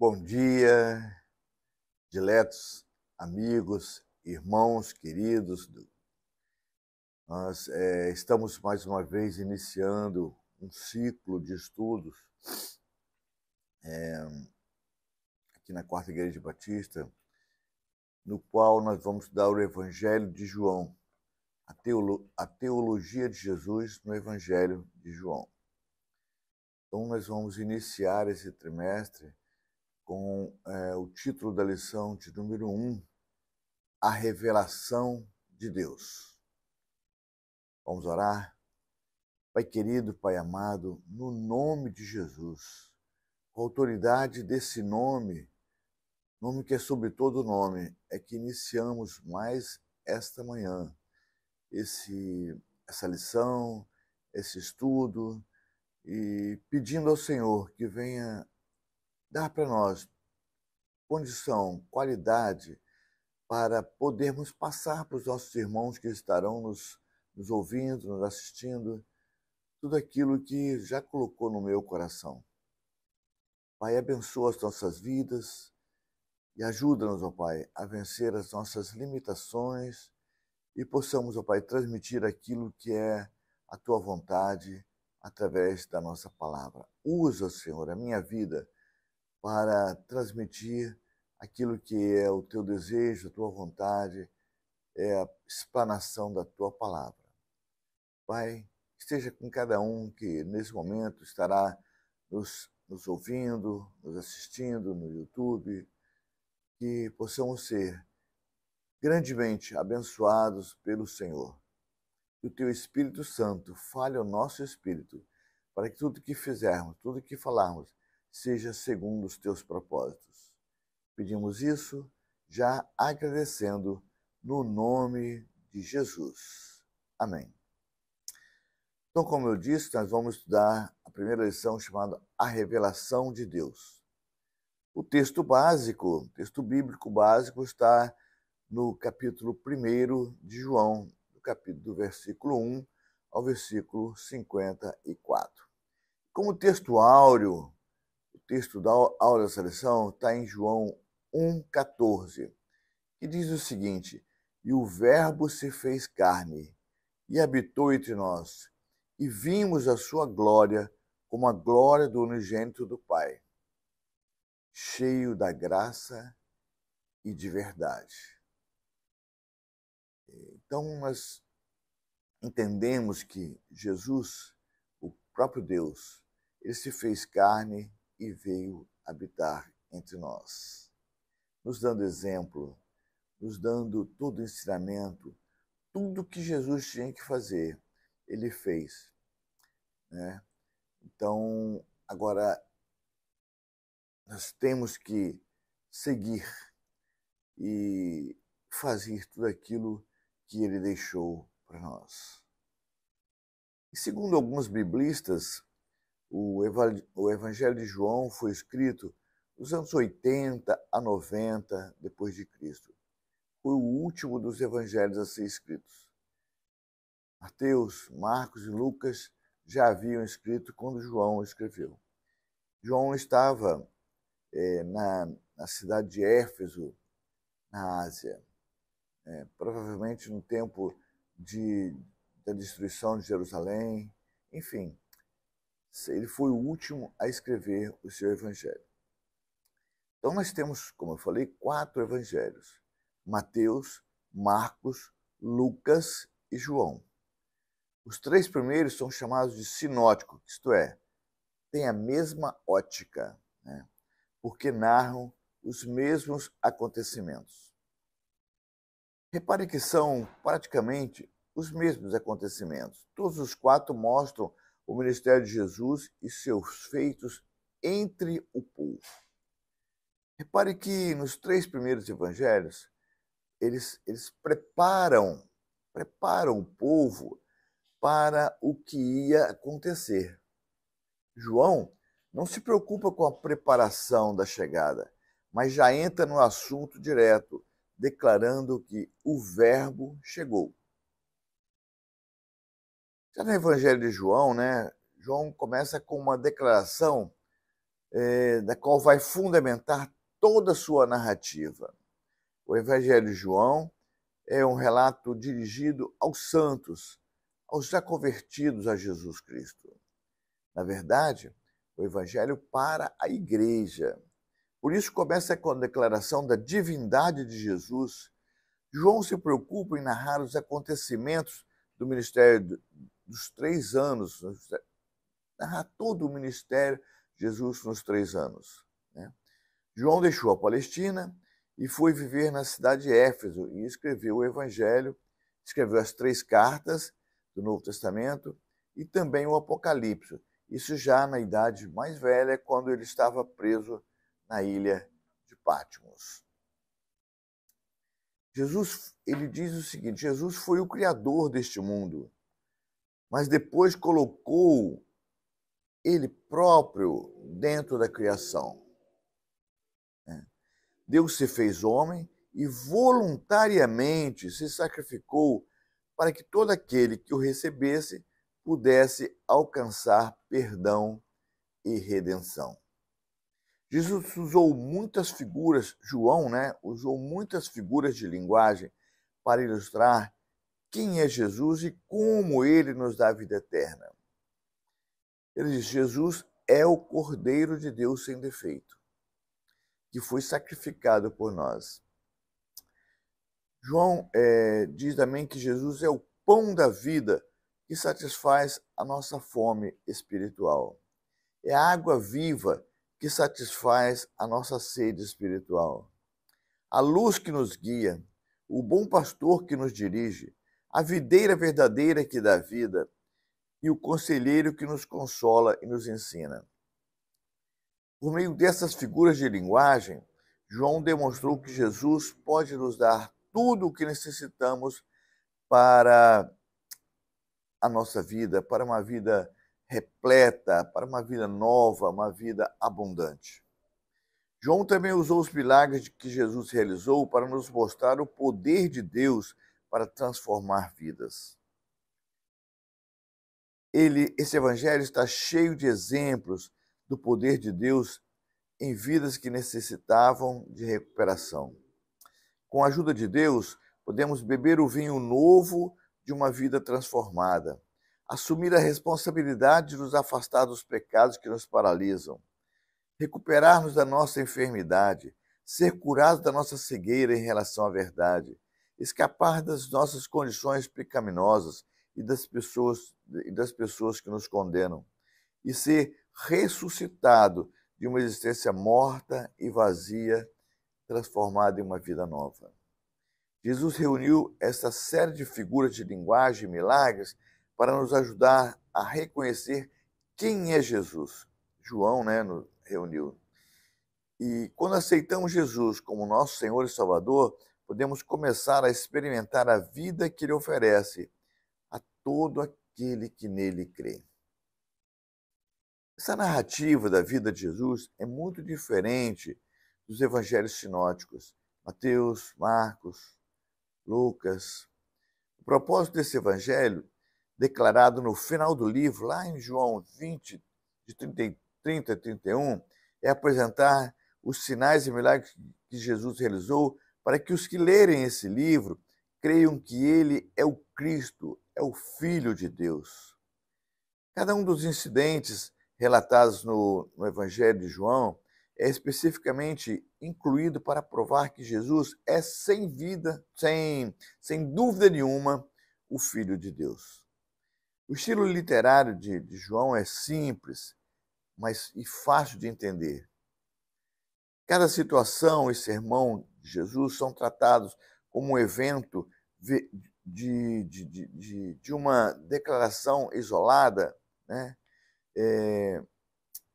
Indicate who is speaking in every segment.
Speaker 1: Bom dia, diletos, amigos, irmãos queridos. Nós é, estamos mais uma vez iniciando um ciclo de estudos é, aqui na Quarta Igreja Batista, no qual nós vamos estudar o Evangelho de João, a, teolo a teologia de Jesus no Evangelho de João. Então, nós vamos iniciar esse trimestre com é, o título da lição de número 1, um, A Revelação de Deus. Vamos orar? Pai querido, Pai amado, no nome de Jesus, com a autoridade desse nome, nome que é sobre todo nome, é que iniciamos mais esta manhã esse, essa lição, esse estudo, e pedindo ao Senhor que venha dar para nós condição, qualidade, para podermos passar para os nossos irmãos que estarão nos, nos ouvindo, nos assistindo, tudo aquilo que já colocou no meu coração. Pai, abençoa as nossas vidas e ajuda-nos, ó Pai, a vencer as nossas limitações e possamos, ó Pai, transmitir aquilo que é a tua vontade através da nossa palavra. Usa, Senhor, a minha vida para transmitir aquilo que é o teu desejo, a tua vontade, é a explanação da tua palavra. Pai, esteja com cada um que nesse momento estará nos, nos ouvindo, nos assistindo no YouTube, que possamos ser grandemente abençoados pelo Senhor. Que o teu Espírito Santo fale ao nosso espírito, para que tudo que fizermos, tudo que falarmos, seja segundo os teus propósitos. Pedimos isso já agradecendo no nome de Jesus. Amém. Então, como eu disse, nós vamos estudar a primeira lição chamada A Revelação de Deus. O texto básico, o texto bíblico básico, está no capítulo 1 de João, do, capítulo, do versículo 1 ao versículo 54. Como texto áureo, o texto da aula da seleção está em João 1,14, que diz o seguinte: E o Verbo se fez carne e habitou entre nós, e vimos a sua glória como a glória do unigênito do Pai, cheio da graça e de verdade. Então, nós entendemos que Jesus, o próprio Deus, ele se fez carne e veio habitar entre nós, nos dando exemplo, nos dando todo o ensinamento, tudo que Jesus tinha que fazer, ele fez. Né? Então, agora, nós temos que seguir e fazer tudo aquilo que ele deixou para nós. E segundo alguns biblistas, o, Evangelho de João foi escrito nos anos 80 a 90 depois de Cristo. Foi o último dos evangelhos a ser escritos. Mateus, Marcos e Lucas já haviam escrito quando João escreveu. João estava é, na, na, cidade de Éfeso, na Ásia, é, provavelmente no tempo de, da destruição de Jerusalém, enfim, ele foi o último a escrever o seu evangelho. Então nós temos, como eu falei, quatro evangelhos: Mateus, Marcos, Lucas e João. Os três primeiros são chamados de sinótico, isto é, têm a mesma ótica, né? porque narram os mesmos acontecimentos. Repare que são praticamente os mesmos acontecimentos. Todos os quatro mostram o ministério de Jesus e seus feitos entre o povo. Repare que nos três primeiros evangelhos, eles, eles preparam, preparam o povo para o que ia acontecer. João não se preocupa com a preparação da chegada, mas já entra no assunto direto, declarando que o Verbo chegou. Já no Evangelho de João, né, João começa com uma declaração é, da qual vai fundamentar toda a sua narrativa. O Evangelho de João é um relato dirigido aos santos, aos já convertidos a Jesus Cristo. Na verdade, o Evangelho para a igreja. Por isso começa com a declaração da divindade de Jesus. João se preocupa em narrar os acontecimentos do ministério dos três anos, narra todo o ministério de Jesus nos três anos. Né? João deixou a Palestina e foi viver na cidade de Éfeso e escreveu o Evangelho, escreveu as três cartas do Novo Testamento e também o Apocalipse. Isso já na idade mais velha, quando ele estava preso na ilha de Patmos. Jesus, ele diz o seguinte: Jesus foi o criador deste mundo mas depois colocou ele próprio dentro da criação. É. Deus se fez homem e voluntariamente se sacrificou para que todo aquele que o recebesse pudesse alcançar perdão e redenção. Jesus usou muitas figuras, João, né, usou muitas figuras de linguagem para ilustrar quem é Jesus e como ele nos dá a vida eterna. Ele diz: Jesus é o Cordeiro de Deus sem defeito, que foi sacrificado por nós. João é, diz também que Jesus é o pão da vida que satisfaz a nossa fome espiritual. É a água viva que satisfaz a nossa sede espiritual. A luz que nos guia, o bom pastor que nos dirige, a videira verdadeira que dá vida e o conselheiro que nos consola e nos ensina. Por meio dessas figuras de linguagem, João demonstrou que Jesus pode nos dar tudo o que necessitamos para a nossa vida, para uma vida repleta, para uma vida nova, uma vida abundante. João também usou os milagres que Jesus realizou para nos mostrar o poder de Deus para transformar vidas. Ele, esse evangelho está cheio de exemplos do poder de Deus em vidas que necessitavam de recuperação. Com a ajuda de Deus, podemos beber o vinho novo de uma vida transformada, assumir a responsabilidade de nos afastar dos pecados que nos paralisam, recuperar-nos da nossa enfermidade, ser curados da nossa cegueira em relação à verdade, escapar das nossas condições pecaminosas e das pessoas e das pessoas que nos condenam e ser ressuscitado de uma existência morta e vazia, transformado em uma vida nova. Jesus reuniu essa série de figuras de linguagem e milagres para nos ajudar a reconhecer quem é Jesus. João, né, nos reuniu. E quando aceitamos Jesus como nosso Senhor e Salvador, podemos começar a experimentar a vida que Ele oferece a todo aquele que nele crê. Essa narrativa da vida de Jesus é muito diferente dos evangelhos sinóticos, Mateus, Marcos, Lucas. O propósito desse evangelho, declarado no final do livro, lá em João 20, de 30, 30 a 31, é apresentar os sinais e milagres que Jesus realizou para que os que lerem esse livro creiam que ele é o Cristo, é o Filho de Deus. Cada um dos incidentes relatados no, no Evangelho de João é especificamente incluído para provar que Jesus é sem vida, sem, sem dúvida nenhuma, o Filho de Deus. O estilo literário de, de João é simples, mas e fácil de entender. Cada situação e sermão Jesus são tratados como um evento de, de, de, de, de uma declaração isolada, né? É,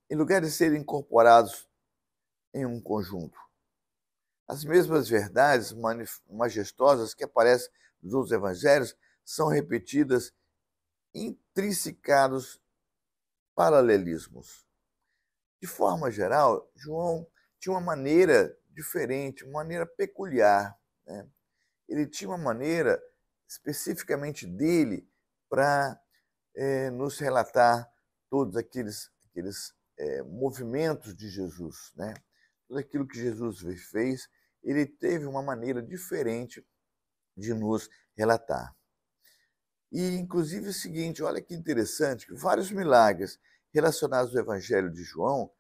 Speaker 1: em lugar de serem incorporados em um conjunto. As mesmas verdades majestosas que aparecem nos outros evangelhos são repetidas intrinsecados paralelismos. De forma geral, João tinha uma maneira diferente, uma maneira peculiar. Né? Ele tinha uma maneira especificamente dele para é, eh, nos relatar todos aqueles, aqueles é, movimentos de Jesus, né? tudo aquilo que Jesus fez, ele teve uma maneira diferente de nos relatar. E, inclusive, é o seguinte: olha que interessante, que vários milagres relacionados ao Evangelho de João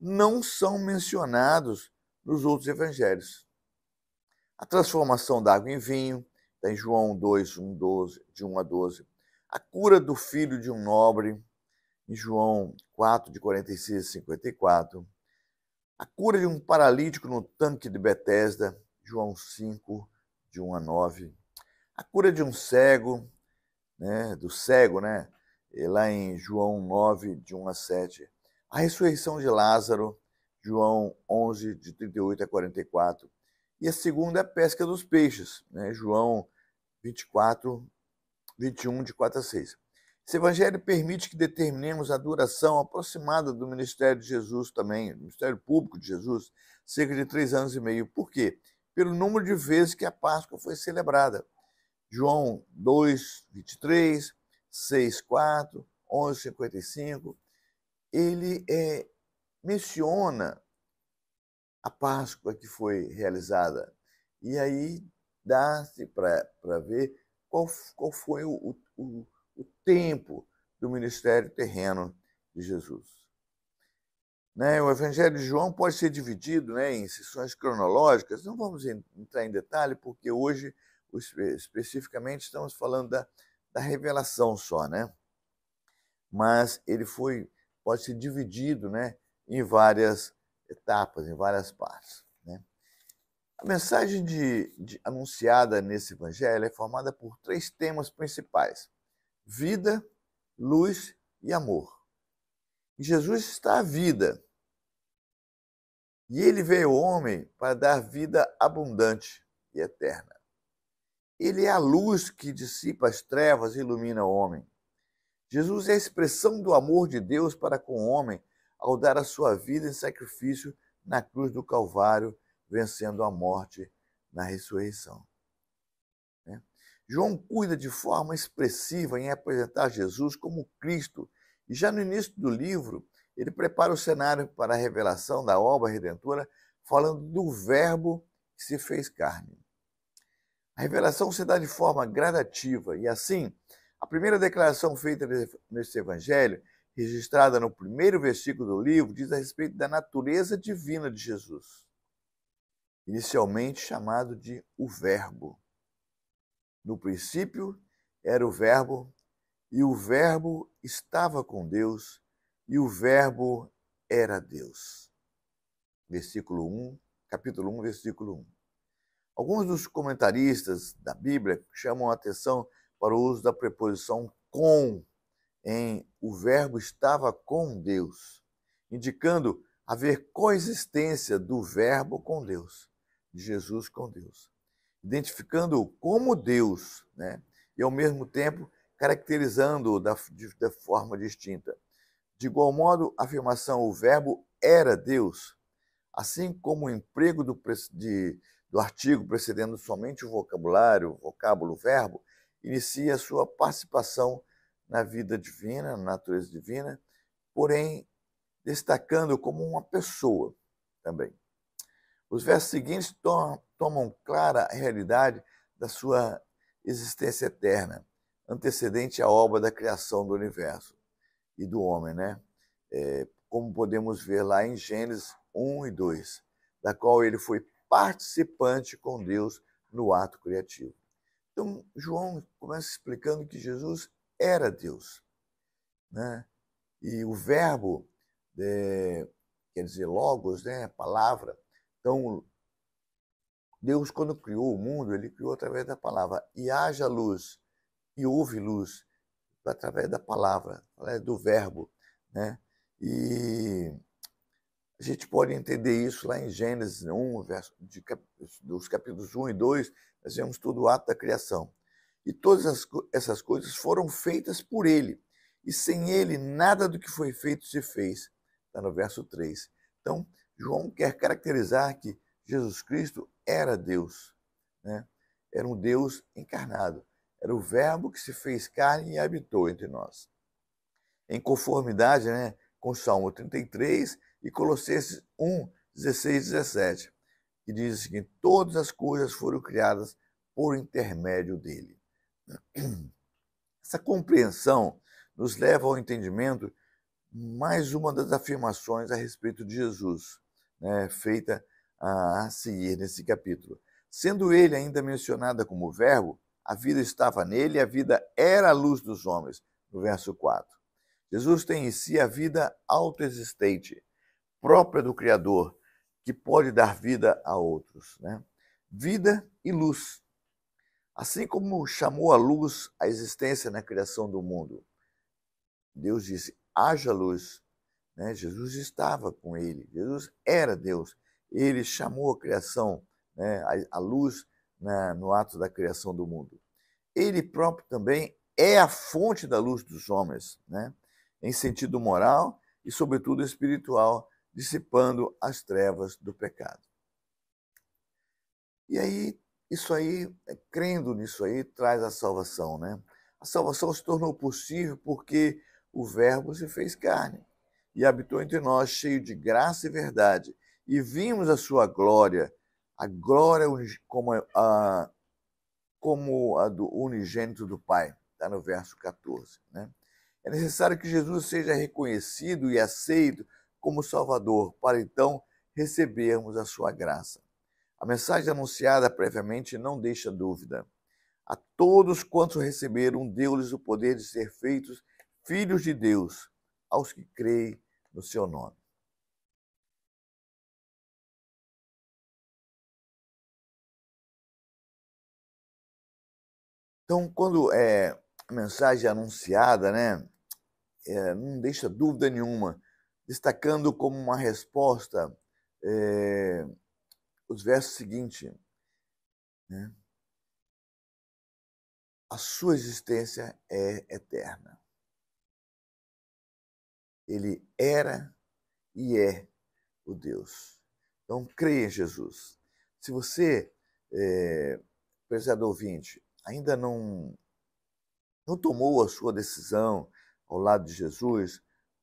Speaker 1: não são mencionados nos outros evangelhos. A transformação da água em vinho, está em João 2, 1, 12, de 1 a 12. A cura do filho de um nobre, em João 4, de 46 a 54. A cura de um paralítico no tanque de Betesda, João 5, de 1 a 9. A cura de um cego, né, do cego, né, lá em João 9, de 1 a 7. A ressurreição de Lázaro, João 11, de 38 a 44. E a segunda é a pesca dos peixes, né? João 24, 21, de 4 a 6. Esse evangelho permite que determinemos a duração aproximada do ministério de Jesus também, do ministério público de Jesus, cerca de três anos e meio. Por quê? Pelo número de vezes que a Páscoa foi celebrada. João 2, 23, 6, 4, 11, 55. Ele é, menciona a Páscoa que foi realizada. E aí dá-se para ver qual, qual foi o, o, o tempo do ministério terreno de Jesus. Né, o Evangelho de João pode ser dividido né, em sessões cronológicas, não vamos entrar em detalhe, porque hoje, especificamente, estamos falando da, da revelação só, né? Mas ele foi, pode ser dividido né, em várias etapas, em várias partes. Né? A mensagem de, de, anunciada nesse evangelho é formada por três temas principais: vida, luz e amor. Em Jesus está a vida. E ele veio ao homem para dar vida abundante e eterna. Ele é a luz que dissipa as trevas e ilumina o homem. Jesus é a expressão do amor de Deus para com o homem ao dar a sua vida em sacrifício na cruz do Calvário, vencendo a morte na ressurreição. Né? João cuida de forma expressiva em apresentar Jesus como Cristo, e já no início do livro, ele prepara o cenário para a revelação da obra redentora, falando do Verbo que se fez carne. A revelação se dá de forma gradativa, e assim, a primeira declaração feita nesse evangelho registrada no primeiro versículo do livro, diz a respeito da natureza divina de Jesus, inicialmente chamado de o Verbo. No princípio era o Verbo, e o Verbo estava com Deus, e o Verbo era Deus. Versículo 1, capítulo 1, versículo 1. Alguns dos comentaristas da Bíblia chamam a atenção para o uso da preposição com em o Verbo estava com Deus, indicando haver coexistência do Verbo com Deus, de Jesus com Deus, identificando-o como Deus, né? e ao mesmo tempo caracterizando-o da, forma distinta. De igual modo, a afirmação o Verbo era Deus, assim como o emprego do, de, do artigo precedendo somente o vocabulário, vocábulo, verbo, inicia sua participação na vida divina, na natureza divina, porém destacando como uma pessoa também. Os versos seguintes tomam clara a realidade da sua existência eterna, antecedente à obra da criação do universo e do homem, né? É, como podemos ver lá em Gênesis 1 e 2, da qual ele foi participante com Deus no ato criativo. Então, João começa explicando que Jesus era Deus. Né? E o verbo, é, quer dizer, logos, né? palavra. Então, Deus, quando criou o mundo, ele criou através da palavra. E haja luz, e houve luz, através da palavra, do verbo. Né? E a gente pode entender isso lá em Gênesis 1, verso, de, dos capítulos 1 e 2, nós vemos todo o ato da criação. E todas as, essas coisas foram feitas por ele. E sem ele, nada do que foi feito se fez. Está no verso 3. Então, João quer caracterizar que Jesus Cristo era Deus. Né? Era um Deus encarnado. Era o Verbo que se fez carne e habitou entre nós. Em conformidade né, com Salmo 33 e Colossenses 1, 16 17, que diz que todas as coisas foram criadas por intermédio dele. Essa compreensão nos leva ao entendimento mais uma das afirmações a respeito de Jesus, né, feita a, a seguir nesse capítulo. Sendo ele ainda mencionada como verbo, a vida estava nele e a vida era a luz dos homens, no verso 4. Jesus tem em si a vida autoexistente, própria do Criador, que pode dar vida a outros. Né? Vida e luz Assim como chamou a luz a existência na criação do mundo, Deus disse: haja luz. Né? Jesus estava com ele, Jesus era Deus. Ele chamou a criação, né? a, a, luz no ato da criação do mundo. Ele próprio também é a fonte da luz dos homens, né? em sentido moral e, sobretudo, espiritual, dissipando as trevas do pecado. E aí isso aí, é, crendo nisso aí, traz a salvação, né? A salvação se tornou possível porque o Verbo se fez carne e habitou entre nós, cheio de graça e verdade. E vimos a sua glória, a glória como é, a, como a do unigênito do Pai. Está no verso 14. Né? É necessário que Jesus seja reconhecido e aceito como Salvador, para então recebermos a sua graça. A mensagem anunciada previamente não deixa dúvida. A todos quantos receberam, deu-lhes o poder de ser feitos filhos de Deus, aos que creem no seu nome. Então, quando é, a mensagem é anunciada, né, é, não deixa dúvida nenhuma, destacando como uma resposta é, os versos seguintes. Né? A sua existência é eterna. Ele era e é o Deus. Então, creia em Jesus. Se você, é, prezado ouvinte, ainda não, não tomou a sua decisão ao lado de Jesus,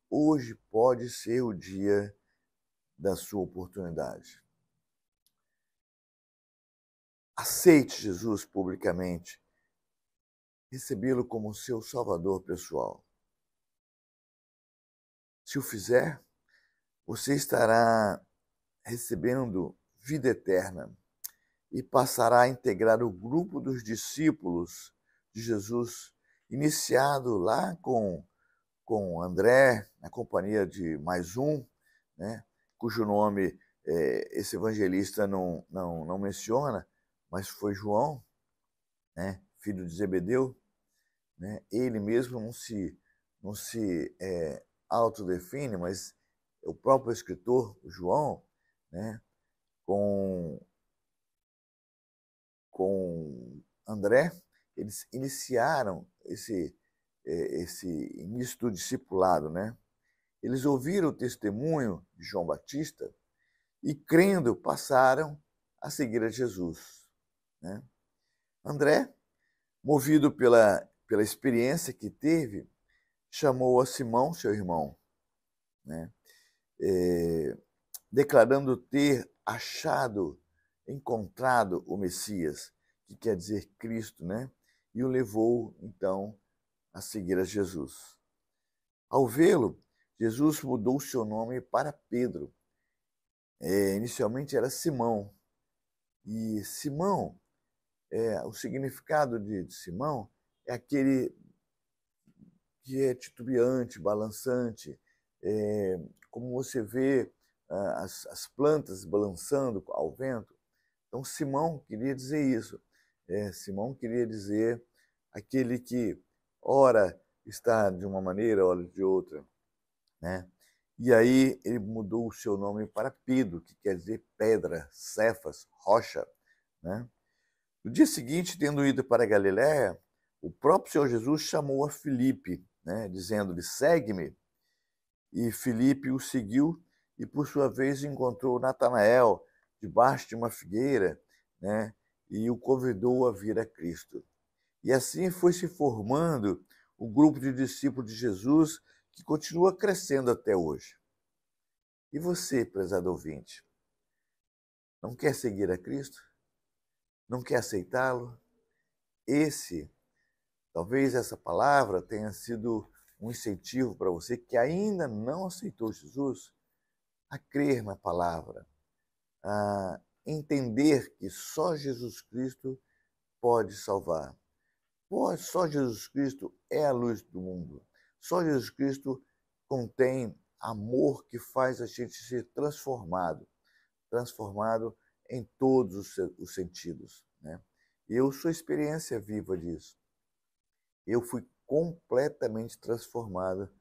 Speaker 1: hoje pode ser o dia da sua oportunidade aceite Jesus publicamente, recebê-lo como seu salvador pessoal. Se o fizer, você estará recebendo vida eterna e passará a integrar o grupo dos discípulos de Jesus, iniciado lá com, com André, na companhia de mais um, né, cujo nome é, esse evangelista não, não, não menciona, mas foi João, né, filho de Zebedeu, né, ele mesmo não se, não se é, autodefine, mas o próprio escritor João, né, com, com André, eles iniciaram esse, é, esse início do discipulado. Né? Eles ouviram o testemunho de João Batista e, crendo, passaram a seguir a Jesus. Né? André, movido pela, pela experiência que teve, chamou a Simão, seu irmão, né? é, declarando ter achado, encontrado o Messias, que quer dizer Cristo, né? e o levou, então, a seguir a Jesus. Ao vê-lo, Jesus mudou seu nome para Pedro. É, inicialmente era Simão. E Simão é, o significado de, de Simão é aquele que é titubeante, balançante, é, como você vê ah, as, as, plantas balançando ao vento. Então, Simão queria dizer isso. É, Simão queria dizer aquele que, ora, está de uma maneira, ora de outra. Né? E aí ele mudou o seu nome para Pido, que quer dizer pedra, cefas, rocha. Né? No dia seguinte, tendo ido para Galiléia, o próprio Senhor Jesus chamou a Filipe, né, dizendo-lhe: "Segue-me". E Filipe o seguiu e por sua vez encontrou Natanael debaixo de uma figueira, né, e o convidou a vir a Cristo. E assim foi se formando o grupo de discípulos de Jesus que continua crescendo até hoje. E você, prezado ouvinte, não quer seguir a Cristo? não quer aceitá-lo. Esse, talvez essa palavra tenha sido um incentivo para você que ainda não aceitou Jesus a crer na palavra, a entender que só Jesus Cristo pode salvar. Só Jesus Cristo é a luz do mundo. Só Jesus Cristo contém amor que faz a gente ser transformado transformado em todos os, os sentidos. Né? Eu sou experiência viva disso. Eu fui completamente transformada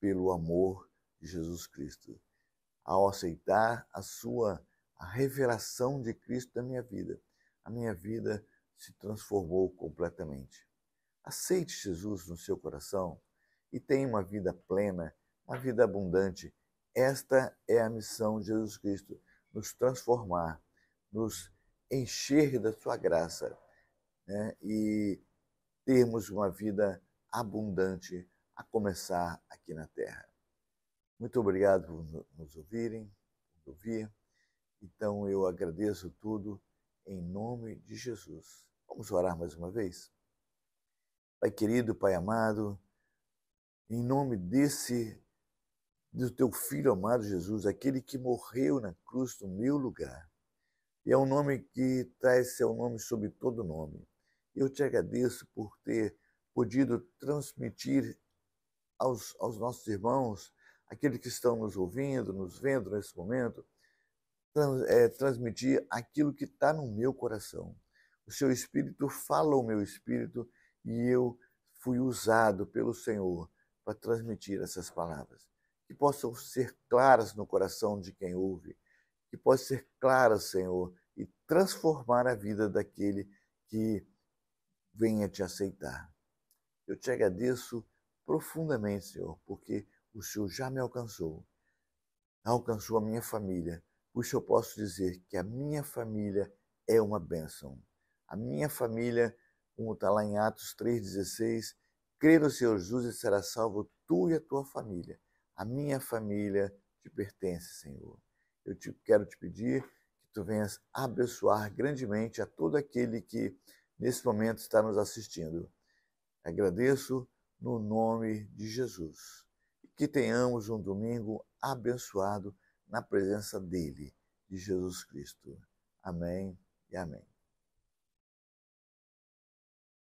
Speaker 1: pelo amor de Jesus Cristo, ao aceitar a sua a revelação de Cristo na minha vida. A minha vida se transformou completamente. Aceite Jesus no seu coração e tenha uma vida plena, uma vida abundante. Esta é a missão de Jesus Cristo, nos transformar nos encher da sua graça né? e termos uma vida abundante a começar aqui na terra. Muito obrigado por nos ouvirem, por ouvir. Então eu agradeço tudo em nome de Jesus. Vamos orar mais uma vez? Pai querido, Pai amado, em nome desse do teu filho amado Jesus, aquele que morreu na cruz no meu lugar e é um nome que traz seu nome sob todo nome. Eu te agradeço por ter podido transmitir aos, aos nossos irmãos, aqueles que estão nos ouvindo, nos vendo nesse momento, trans, é, transmitir aquilo que está no meu coração. O seu espírito fala o meu espírito e eu fui usado pelo Senhor para transmitir essas palavras. Que possam ser claras no coração de quem ouve, que possam ser claras, Senhor, transformar a vida daquele que venha te aceitar. Eu te agradeço profundamente, Senhor, porque o Senhor já me alcançou, alcançou a minha família. Por eu posso dizer que a minha família é uma bênção. A minha família, como está lá em Atos 3,16, crê no Senhor Jesus e será salvo tu e a tua família. A minha família te pertence, Senhor. Eu te, quero te pedir tu venhas abençoar grandemente a todo aquele que nesse momento está nos assistindo. Agradeço no nome de Jesus. Que tenhamos um domingo abençoado na presença dele, de Jesus Cristo. Amém e amém.